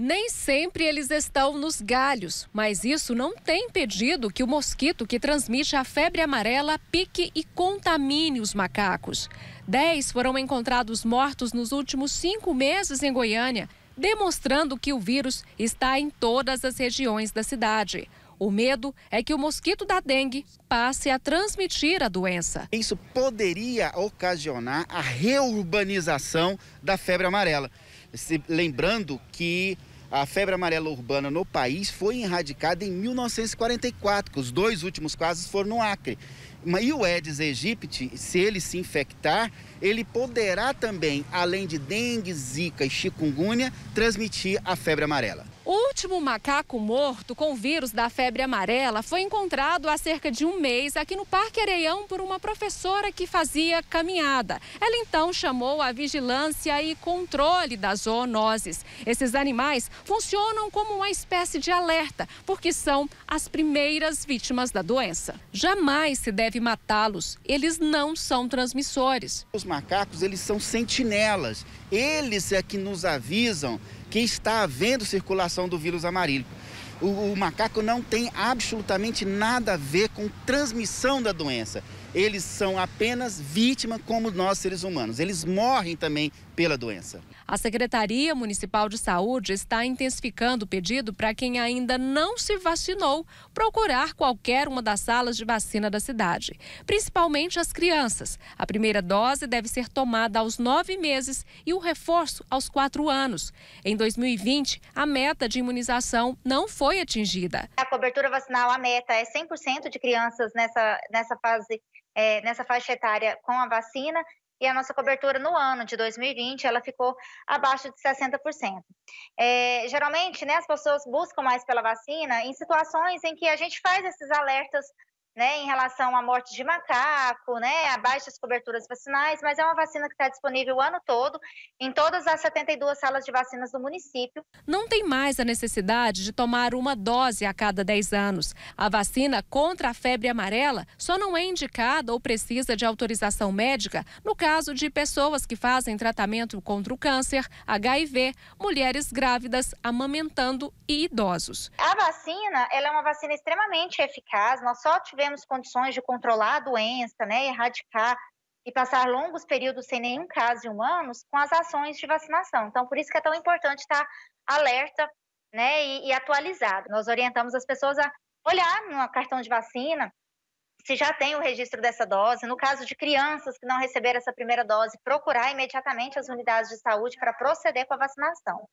Nem sempre eles estão nos galhos, mas isso não tem impedido que o mosquito que transmite a febre amarela pique e contamine os macacos. Dez foram encontrados mortos nos últimos cinco meses em Goiânia, demonstrando que o vírus está em todas as regiões da cidade. O medo é que o mosquito da dengue passe a transmitir a doença. Isso poderia ocasionar a reurbanização da febre amarela. Se, lembrando que a febre amarela urbana no país foi erradicada em 1944, que os dois últimos casos foram no Acre. E o Aedes aegypti, se ele se infectar, ele poderá também, além de dengue, zika e chikungunya, transmitir a febre amarela. O último macaco morto com vírus da febre amarela foi encontrado há cerca de um mês aqui no Parque Areião por uma professora que fazia caminhada. Ela então chamou a vigilância e controle das zoonoses. Esses animais funcionam como uma espécie de alerta, porque são as primeiras vítimas da doença. Jamais se deve matá-los, eles não são transmissores. Os macacos, eles são sentinelas. Eles é que nos avisam que está havendo circulação do vírus amarílico. O, o macaco não tem absolutamente nada a ver com transmissão da doença eles são apenas vítimas como nós seres humanos. Eles morrem também pela doença. A Secretaria Municipal de Saúde está intensificando o pedido para quem ainda não se vacinou procurar qualquer uma das salas de vacina da cidade, principalmente as crianças. A primeira dose deve ser tomada aos nove meses e o reforço aos quatro anos. Em 2020, a meta de imunização não foi atingida. A cobertura vacinal, a meta é 100% de crianças nessa, nessa fase é, nessa faixa etária com a vacina e a nossa cobertura no ano de 2020 ela ficou abaixo de 60%. É, geralmente, né, as pessoas buscam mais pela vacina em situações em que a gente faz esses alertas né, em relação à morte de macaco, né, a baixas coberturas vacinais, mas é uma vacina que está disponível o ano todo em todas as 72 salas de vacinas do município. Não tem mais a necessidade de tomar uma dose a cada 10 anos. A vacina contra a febre amarela só não é indicada ou precisa de autorização médica no caso de pessoas que fazem tratamento contra o câncer, HIV, mulheres grávidas, amamentando e idosos. A vacina, ela é uma vacina extremamente eficaz. Nós só tivemos temos condições de controlar a doença, né, erradicar e passar longos períodos sem nenhum caso em humanos com as ações de vacinação. Então, por isso que é tão importante estar alerta né, e, e atualizado. Nós orientamos as pessoas a olhar no cartão de vacina se já tem o registro dessa dose. No caso de crianças que não receberam essa primeira dose, procurar imediatamente as unidades de saúde para proceder com a vacinação.